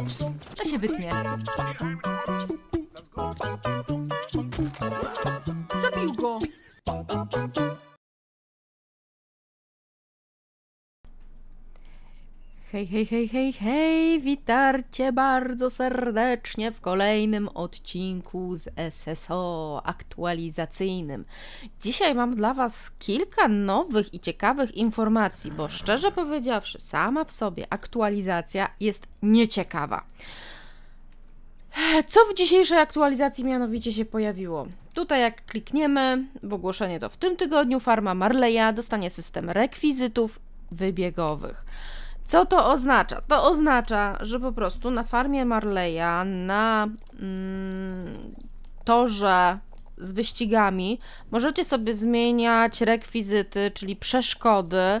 Ups, to się wytnie. Zabił go! Hej, hej, hej, hej, hej, witarcie bardzo serdecznie w kolejnym odcinku z SSO aktualizacyjnym. Dzisiaj mam dla Was kilka nowych i ciekawych informacji, bo szczerze powiedziawszy, sama w sobie aktualizacja jest nieciekawa. Co w dzisiejszej aktualizacji mianowicie się pojawiło? Tutaj jak klikniemy w ogłoszenie to w tym tygodniu farma Marleya dostanie system rekwizytów wybiegowych. Co to oznacza? To oznacza, że po prostu na farmie Marleya, na mm, torze z wyścigami, możecie sobie zmieniać rekwizyty, czyli przeszkody e,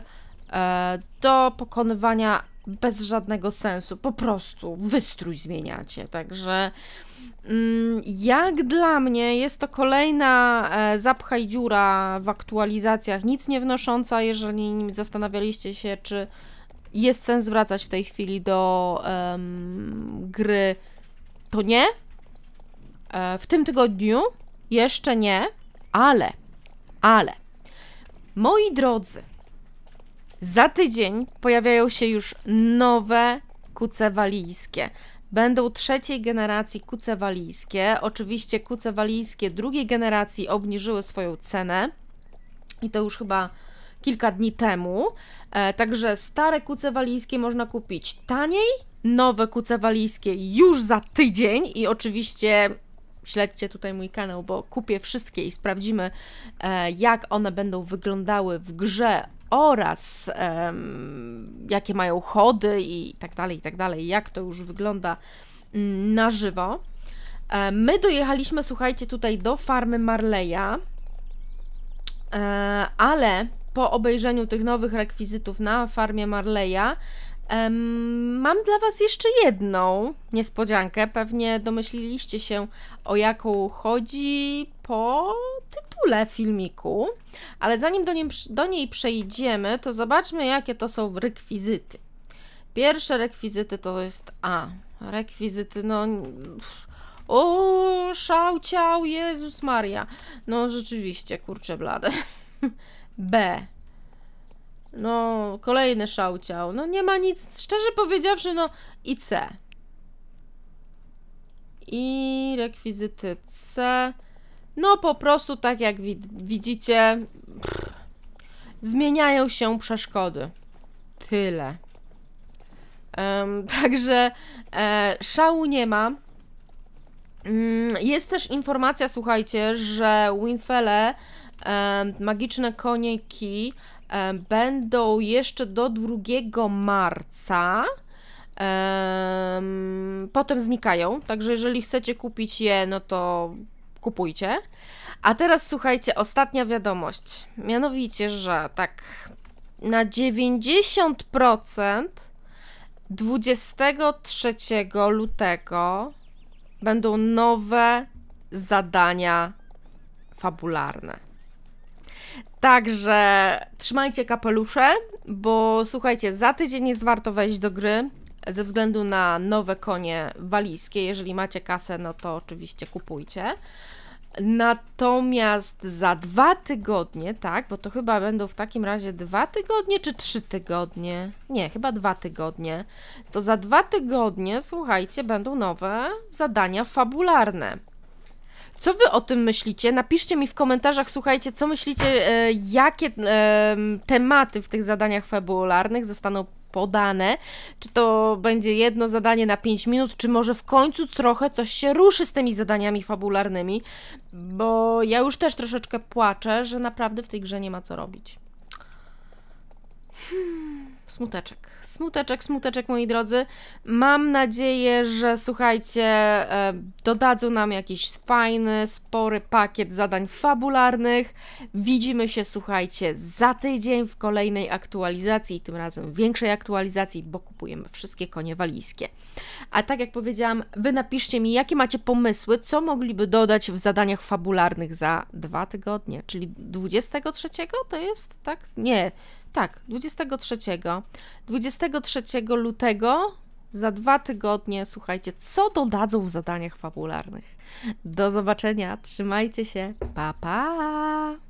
do pokonywania bez żadnego sensu. Po prostu wystrój zmieniacie. Także mm, jak dla mnie jest to kolejna e, zapcha i dziura w aktualizacjach, nic nie wnosząca, jeżeli zastanawialiście się, czy jest sens wracać w tej chwili do um, gry to nie. E, w tym tygodniu jeszcze nie, ale, ale, moi drodzy, za tydzień pojawiają się już nowe kuce walijskie. Będą trzeciej generacji kuce walijskie. Oczywiście kuce walijskie drugiej generacji obniżyły swoją cenę i to już chyba kilka dni temu. E, także stare kuce walijskie można kupić taniej, nowe kuce walijskie już za tydzień i oczywiście śledźcie tutaj mój kanał, bo kupię wszystkie i sprawdzimy, e, jak one będą wyglądały w grze oraz jakie mają chody i tak dalej, i tak dalej, jak to już wygląda mm, na żywo. E, my dojechaliśmy, słuchajcie, tutaj do farmy Marleya, ale po obejrzeniu tych nowych rekwizytów na farmie Marleya, Mam dla Was jeszcze jedną niespodziankę. Pewnie domyśliliście się, o jaką chodzi po tytule filmiku, ale zanim do, niej, do niej przejdziemy, to zobaczmy, jakie to są rekwizyty. Pierwsze rekwizyty to jest A. Rekwizyty, no. o, szał, ciał, Jezus Maria. No, rzeczywiście, kurczę blade. B. No, kolejny szałciał. No nie ma nic, szczerze powiedziawszy, no i C. I rekwizyty C. No po prostu, tak jak widzicie, pff, zmieniają się przeszkody. Tyle. Um, także e, szału nie ma. Um, jest też informacja, słuchajcie, że Winfele Magiczne konieki będą jeszcze do 2 marca. Potem znikają, także jeżeli chcecie kupić je, no to kupujcie. A teraz słuchajcie, ostatnia wiadomość. Mianowicie, że tak na 90% 23 lutego będą nowe zadania fabularne. Także trzymajcie kapelusze, bo słuchajcie, za tydzień jest warto wejść do gry ze względu na nowe konie walijskie. Jeżeli macie kasę, no to oczywiście kupujcie. Natomiast za dwa tygodnie, tak, bo to chyba będą w takim razie dwa tygodnie czy trzy tygodnie? Nie, chyba dwa tygodnie. To za dwa tygodnie, słuchajcie, będą nowe zadania fabularne. Co wy o tym myślicie? Napiszcie mi w komentarzach, słuchajcie, co myślicie, e, jakie e, tematy w tych zadaniach fabularnych zostaną podane, czy to będzie jedno zadanie na 5 minut, czy może w końcu trochę coś się ruszy z tymi zadaniami fabularnymi, bo ja już też troszeczkę płaczę, że naprawdę w tej grze nie ma co robić. Hmm. Smuteczek. Smuteczek, smuteczek, moi drodzy. Mam nadzieję, że słuchajcie, e, dodadzą nam jakiś fajny, spory pakiet zadań fabularnych. Widzimy się, słuchajcie, za tydzień w kolejnej aktualizacji, tym razem większej aktualizacji, bo kupujemy wszystkie konie walijskie. A tak jak powiedziałam, wy napiszcie mi, jakie macie pomysły, co mogliby dodać w zadaniach fabularnych za dwa tygodnie, czyli 23 to jest, tak? Nie. Tak, 23. 23 lutego za dwa tygodnie, słuchajcie, co dodadzą w zadaniach fabularnych. Do zobaczenia, trzymajcie się, pa pa!